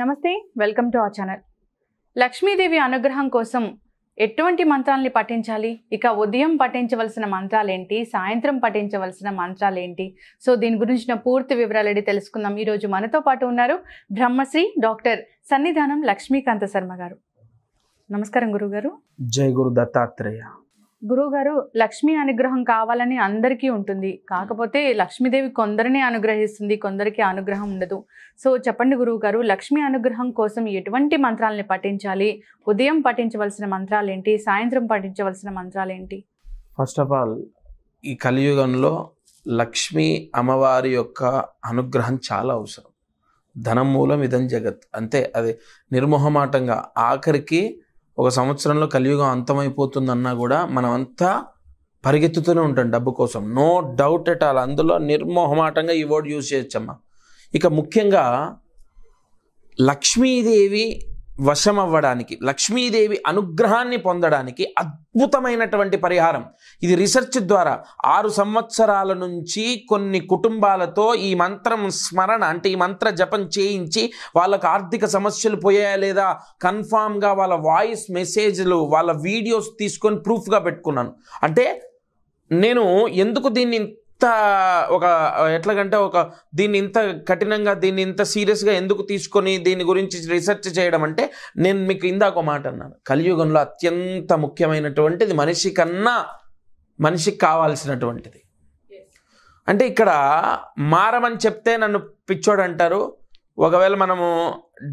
నమస్తే welcome to our channel Lakshmidevi అనుగ్రహం కోసం ఎటువంటి మంత్రాల్ని పఠించాలి ఇక ఉదయం పఠించవలసిన మంత్రాలేంటి సాయంత్రం పఠించవలసిన మంత్రాలేంటి సో దీని గురించిన పూర్తి వివరాలు అడిగి తెలుసుకుందాం ఈరోజు మనతో పాటు ఉన్నారు బ్రహ్మశ్రీ డాక్టర్ సన్నిధానం లక్ష్మీకాంత శర్మ గారు నమస్కారం గురుగారు జై గురు దత్తాత్రేయ గురువుగారు లక్ష్మీ అనుగ్రహం కావాలని అందరికీ ఉంటుంది కాకపోతే లక్ష్మీదేవి కొందరిని అనుగ్రహిస్తుంది కొందరికి అనుగ్రహం ఉండదు సో చెప్పండి గురువుగారు లక్ష్మీ అనుగ్రహం కోసం ఎటువంటి మంత్రాలని పఠించాలి ఉదయం పఠించవలసిన మంత్రాలు ఏంటి సాయంత్రం పఠించవలసిన మంత్రాలు ఏంటి ఫస్ట్ ఆఫ్ ఆల్ ఈ కలియుగంలో లక్ష్మి అమ్మవారి యొక్క అనుగ్రహం చాలా అవసరం ధనం మూలం ఇదం జగత్ అంతే అది నిర్మోహమాటంగా ఆఖరికి ఒక సంవత్సరంలో కలియుగం అంతమైపోతుందన్నా కూడా మనమంతా పరిగెత్తుతూనే ఉంటాం డబ్బు కోసం నో డౌట్ ఎట్ ఆల్ అందులో నిర్మోహమాటంగా ఈ వర్డ్ యూజ్ చేయొచ్చమ్మా ఇక ముఖ్యంగా లక్ష్మీదేవి వశం అవ్వడానికి లక్ష్మీదేవి అనుగ్రహాన్ని పొందడానికి అద్భుతమైనటువంటి పరిహారం ఇది రీసెర్చ్ ద్వారా ఆరు సంవత్సరాల నుంచి కొన్ని కుటుంబాలతో ఈ మంత్రం స్మరణ అంటే ఈ మంత్ర జపం చేయించి వాళ్ళకు ఆర్థిక సమస్యలు పోయాయా లేదా కన్ఫామ్గా వాళ్ళ వాయిస్ మెసేజ్లు వాళ్ళ వీడియోస్ తీసుకొని ప్రూఫ్గా పెట్టుకున్నాను అంటే నేను ఎందుకు దీన్ని ఒక ఎట్లాగంటే ఒక దీన్ని ఇంత కఠినంగా దీన్ని ఇంత సీరియస్గా ఎందుకు తీసుకొని దీని గురించి రీసెర్చ్ చేయడం అంటే నేను మీకు ఇందాక మాట అన్నాను కలియుగంలో అత్యంత ముఖ్యమైనటువంటిది మనిషి కన్నా మనిషికి కావాల్సినటువంటిది అంటే ఇక్కడ మారమని చెప్తే నన్ను పిచ్చోడు అంటారు ఒకవేళ మనము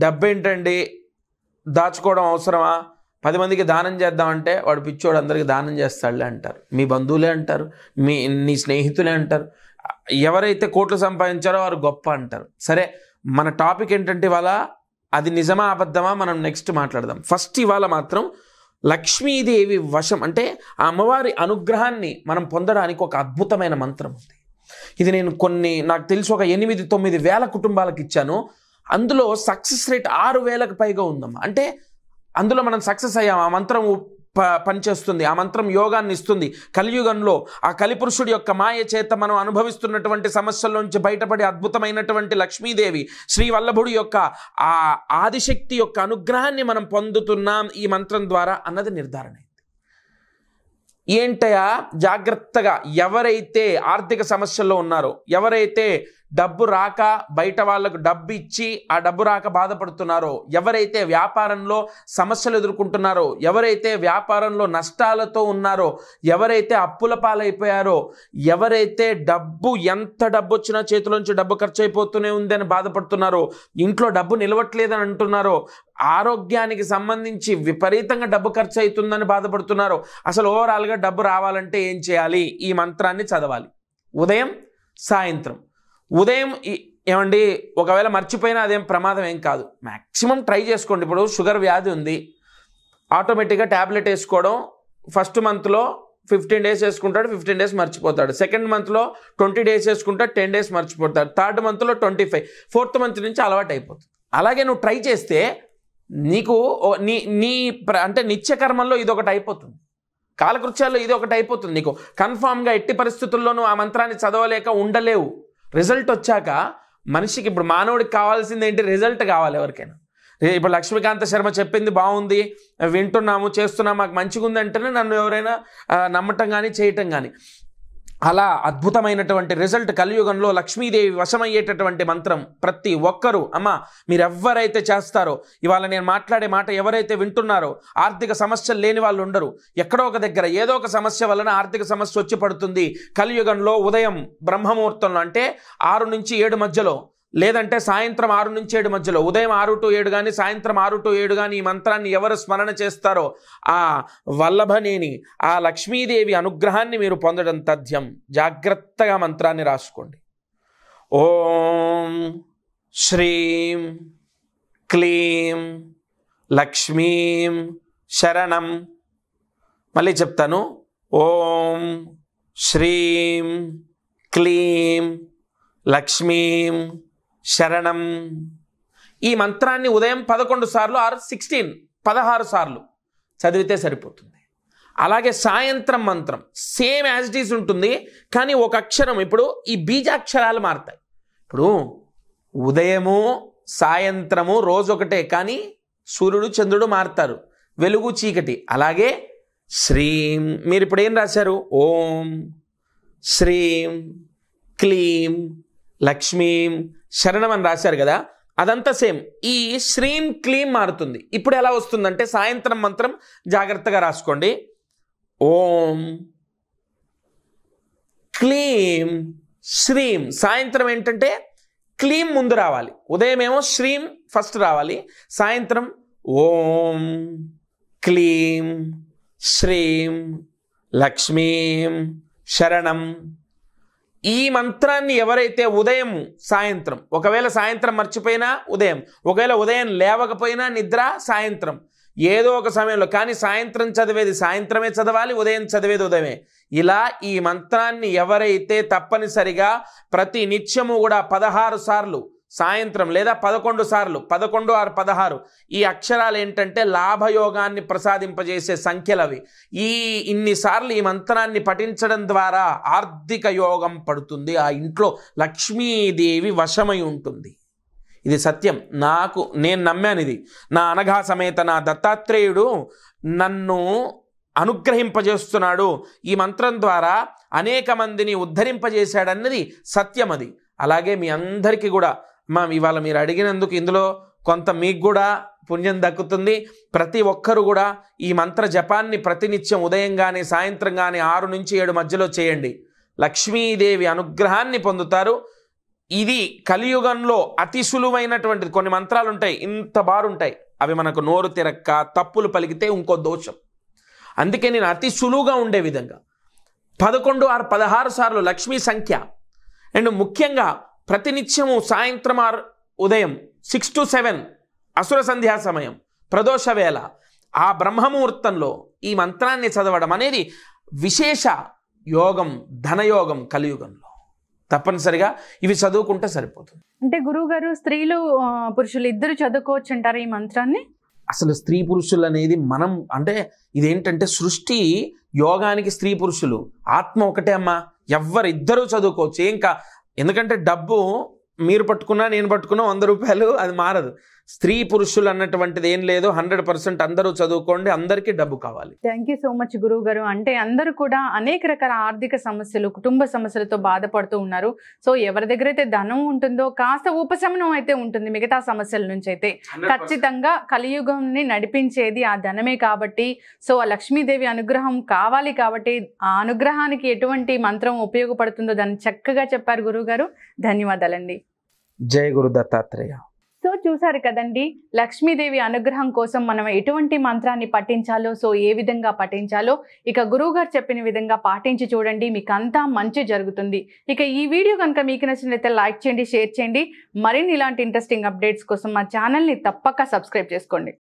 డబ్బేంటండి దాచుకోవడం అవసరమా పది మందికి దానం చేద్దామంటే వాడు పిచ్చోడు అందరికీ దానం చేస్తాడులే అంటారు మీ బంధువులే అంటారు మీ నీ స్నేహితులే అంటారు ఎవరైతే కోట్లు సంపాదించారో వారు గొప్ప అంటారు సరే మన టాపిక్ ఏంటంటే ఇవాళ అది నిజమా అబద్ధమా మనం నెక్స్ట్ మాట్లాడదాం ఫస్ట్ ఇవాళ మాత్రం లక్ష్మీదేవి వశం అంటే ఆ అమ్మవారి అనుగ్రహాన్ని మనం పొందడానికి ఒక అద్భుతమైన మంత్రం ఉంది ఇది నేను కొన్ని నాకు తెలిసి ఒక ఎనిమిది తొమ్మిది వేల కుటుంబాలకు ఇచ్చాను అందులో సక్సెస్ రేట్ ఆరు వేలకు పైగా ఉందమ్మా అంటే అందులో మనం సక్సెస్ అయ్యాం ఆ మంత్రం ప పనిచేస్తుంది ఆ మంత్రం యోగాన్ని ఇస్తుంది కలియుగంలో ఆ కలిపురుషుడి యొక్క మాయ చేత మనం అనుభవిస్తున్నటువంటి సమస్యల నుంచి బయటపడి అద్భుతమైనటువంటి లక్ష్మీదేవి శ్రీవల్లభుడి యొక్క ఆ ఆదిశక్తి యొక్క అనుగ్రహాన్ని మనం పొందుతున్నాం ఈ మంత్రం ద్వారా అన్నది నిర్ధారణ ఏంటయా జాగ్రత్తగా ఎవరైతే ఆర్థిక సమస్యల్లో ఉన్నారో ఎవరైతే డబ్బు రాక బయట వాళ్ళకు డబ్బు ఇచ్చి ఆ డబ్బు రాక బాధపడుతున్నారో ఎవరైతే వ్యాపారంలో సమస్యలు ఎదుర్కొంటున్నారో ఎవరైతే వ్యాపారంలో నష్టాలతో ఉన్నారో ఎవరైతే అప్పుల పాలైపోయారో ఎవరైతే డబ్బు ఎంత డబ్బు వచ్చినా చేతిలోంచి డబ్బు ఖర్చు అయిపోతూనే ఉంది అని బాధపడుతున్నారో ఇంట్లో డబ్బు నిలవట్లేదని అంటున్నారో ఆరోగ్యానికి సంబంధించి విపరీతంగా డబ్బు ఖర్చు అవుతుందని బాధపడుతున్నారు అసలు ఓవరాల్గా డబ్బు రావాలంటే ఏం చేయాలి ఈ మంత్రాన్ని చదవాలి ఉదయం సాయంత్రం ఉదయం ఏమండి ఒకవేళ మర్చిపోయినా అదేం ప్రమాదం ఏం కాదు మ్యాక్సిమం ట్రై చేసుకోండి ఇప్పుడు షుగర్ వ్యాధి ఉంది ఆటోమేటిక్గా ట్యాబ్లెట్ వేసుకోవడం ఫస్ట్ మంత్లో ఫిఫ్టీన్ డేస్ వేసుకుంటాడు ఫిఫ్టీన్ డేస్ మర్చిపోతాడు సెకండ్ మంత్లో ట్వంటీ డేస్ వేసుకుంటాడు టెన్ డేస్ మర్చిపోతాడు థర్డ్ మంత్లో ట్వంటీ ఫైవ్ ఫోర్త్ మంత్ నుంచి అలవాటు అయిపోతుంది అలాగే నువ్వు ట్రై చేస్తే నీకు నీ నీ అంటే నిత్యకర్మంలో ఇది ఒకటి అయిపోతుంది కాలకృత్యాల్లో ఇది ఒకటి అయిపోతుంది నీకు కన్ఫామ్గా ఎట్టి పరిస్థితుల్లోనూ ఆ మంత్రాన్ని చదవలేక ఉండలేవు రిజల్ట్ వచ్చాక మనిషికి ఇప్పుడు మానవుడికి కావాల్సింది ఏంటి రిజల్ట్ కావాలి ఎవరికైనా ఇప్పుడు లక్ష్మీకాంత శర్మ చెప్పింది బాగుంది వింటున్నాము చేస్తున్నాము మాకు మంచిగా ఉందంటేనే నన్ను ఎవరైనా నమ్మటం కానీ చేయటం కానీ అలా అద్భుతమైనటువంటి రిజల్ట్ కలియుగంలో లక్ష్మీదేవి వశమయ్యేటటువంటి మంత్రం ప్రతి ఒక్కరూ అమ్మ మీరెవ్వరైతే చేస్తారో ఇవాళ నేను మాట్లాడే మాట ఎవరైతే వింటున్నారో ఆర్థిక సమస్యలు లేని వాళ్ళు ఉండరు ఎక్కడో ఒక దగ్గర ఏదో ఒక సమస్య వలన ఆర్థిక సమస్య వచ్చి పడుతుంది కలియుగంలో ఉదయం బ్రహ్మముహూర్తంలో అంటే ఆరు నుంచి ఏడు మధ్యలో లేదంటే సాయంత్రం ఆరు నుంచి ఏడు మధ్యలో ఉదయం ఆరు టు ఏడు కానీ సాయంత్రం ఆరు టు ఏడు కానీ ఈ మంత్రాన్ని ఎవరు స్మరణ చేస్తారో ఆ వల్లభనేని ఆ లక్ష్మీదేవి అనుగ్రహాన్ని మీరు పొందడం తథ్యం జాగ్రత్తగా మంత్రాన్ని రాసుకోండి ఓం శ్రీం క్లీం లక్ష్మీం శరణం మళ్ళీ చెప్తాను ఓం శ్రీం క్లీం లక్ష్మీం శరణం ఈ మంత్రాన్ని ఉదయం పదకొండు సార్లు ఆరు సిక్స్టీన్ పదహారు సార్లు చదివితే సరిపోతుంది అలాగే సాయంత్రం మంత్రం సేమ్ యాజ్ ఇట్ ఈస్ ఉంటుంది కానీ ఒక అక్షరం ఇప్పుడు ఈ బీజాక్షరాలు మారుతాయి ఇప్పుడు ఉదయము సాయంత్రము రోజు ఒకటే కానీ సూర్యుడు చంద్రుడు మారుతారు వెలుగు చీకటి అలాగే శ్రీం మీరు ఇప్పుడు ఏం రాశారు ఓం శ్రీం క్లీం లక్ష్మీం శరణం అని రాశారు కదా అదంతా సేమ్ ఈ శ్రీన్ క్లీమ్ మారుతుంది ఇప్పుడు ఎలా వస్తుందంటే సాయంత్రం మంత్రం జాగ్రత్తగా రాసుకోండి ఓం క్లీం శ్రీం సాయంత్రం ఏంటంటే క్లీం ముందు రావాలి ఉదయం ఏమో శ్రీం ఫస్ట్ రావాలి సాయంత్రం ఓం క్లీం శ్రీం లక్ష్మీం శరణం ఈ మంత్రాన్ని ఎవరైతే ఉదయం సాయంత్రం ఒకవేళ సాయంత్రం మర్చిపోయినా ఉదయం ఒకవేళ ఉదయం లేవకపోయినా నిద్ర సాయంత్రం ఏదో ఒక సమయంలో కానీ సాయంత్రం చదివేది సాయంత్రమే చదవాలి ఉదయం చదివేది ఉదయమే ఇలా ఈ మంత్రాన్ని ఎవరైతే తప్పనిసరిగా ప్రతి నిత్యము కూడా పదహారు సార్లు సాయంత్రం లేదా పదకొండు సార్లు పదకొండు ఆరు పదహారు ఈ అక్షరాలు ఏంటంటే లాభయోగాన్ని ప్రసాదింపజేసే సంఖ్యలవి ఈ ఇన్నిసార్లు ఈ మంత్రాన్ని పఠించడం ద్వారా ఆర్థిక యోగం పడుతుంది ఆ ఇంట్లో లక్ష్మీదేవి వశమై ఉంటుంది ఇది సత్యం నాకు నేను నమ్మాను ఇది నా అనఘా సమేత నా దత్తాత్రేయుడు నన్ను అనుగ్రహింపజేస్తున్నాడు ఈ మంత్రం ద్వారా అనేక మందిని ఉద్ధరింపజేశాడన్నది సత్యం అది అలాగే మీ అందరికీ కూడా మా ఇవాళ మీరు అడిగినందుకు ఇందులో కొంత మీకు కూడా పుణ్యం దక్కుతుంది ప్రతి ఒక్కరు కూడా ఈ మంత్ర జపాన్ని ప్రతినిత్యం ఉదయం కానీ సాయంత్రం కానీ ఆరు నుంచి ఏడు మధ్యలో చేయండి లక్ష్మీదేవి అనుగ్రహాన్ని పొందుతారు ఇది కలియుగంలో అతి సులువైనటువంటిది కొన్ని మంత్రాలు ఉంటాయి ఇంత బారుంటాయి అవి మనకు నోరు తిరక్క తప్పులు పలికితే ఇంకో దోషం అందుకే నేను అతి సులువుగా ఉండే విధంగా పదకొండు ఆరు పదహారు సార్లు లక్ష్మీ సంఖ్య అండ్ ముఖ్యంగా ప్రతినిత్యము సాయంత్రం ఆరు ఉదయం సిక్స్ టు సెవెన్ అసుర సంధ్యా సమయం ప్రదోష వేళ ఆ బ్రహ్మముహూర్తంలో ఈ మంత్రాన్ని చదవడం అనేది విశేష యోగం ధనయోగం కలియుగంలో తప్పనిసరిగా ఇవి చదువుకుంటే సరిపోతుంది అంటే గురువు గారు స్త్రీలు పురుషులు ఇద్దరు చదువుకోవచ్చు అంటారు ఈ మంత్రాన్ని అసలు స్త్రీ పురుషులు అనేది మనం అంటే ఇదేంటంటే సృష్టి యోగానికి స్త్రీ పురుషులు ఆత్మ ఒకటే అమ్మా ఎవ్వరిద్దరూ చదువుకోవచ్చు ఏం కా ఎందుకంటే డబ్బు మీరు పట్టుకున్నా నేను పట్టుకున్నా వంద రూపాయలు అది మారదు స్త్రీ పురుషులు అన్నటువంటిది ఏం లేదు హండ్రెడ్ పర్సెంట్ అందరూ చదువుకోండి అందరికీ డబ్బు కావాలి థ్యాంక్ యూ సో మచ్ గురువు గారు అంటే అందరూ కూడా అనేక రకాల ఆర్థిక సమస్యలు కుటుంబ సమస్యలతో బాధపడుతూ ఉన్నారు సో ఎవరి దగ్గర అయితే ధనం ఉంటుందో కాస్త ఉపశమనం అయితే ఉంటుంది మిగతా సమస్యల నుంచి అయితే ఖచ్చితంగా కలియుగంని నడిపించేది ఆ ధనమే కాబట్టి సో ఆ లక్ష్మీదేవి అనుగ్రహం కావాలి కాబట్టి ఆ అనుగ్రహానికి ఎటువంటి మంత్రం ఉపయోగపడుతుందో దాన్ని చక్కగా చెప్పారు గురువు గారు ధన్యవాదాలండి జయ గురు దత్తాత్రేయ సో చూసారు కదండి లక్ష్మీదేవి అనుగ్రహం కోసం మనం ఎటువంటి మంత్రాన్ని పఠించాలో సో ఏ విధంగా పఠించాలో ఇక గురువుగారు చెప్పిన విధంగా పాటించి చూడండి మీకు అంతా మంచి జరుగుతుంది ఇక ఈ వీడియో కనుక మీకు నచ్చినట్లయితే లైక్ చేయండి షేర్ చేయండి మరిన్ని ఇలాంటి ఇంట్రెస్టింగ్ అప్డేట్స్ కోసం మా ఛానల్ని తప్పక సబ్స్క్రైబ్ చేసుకోండి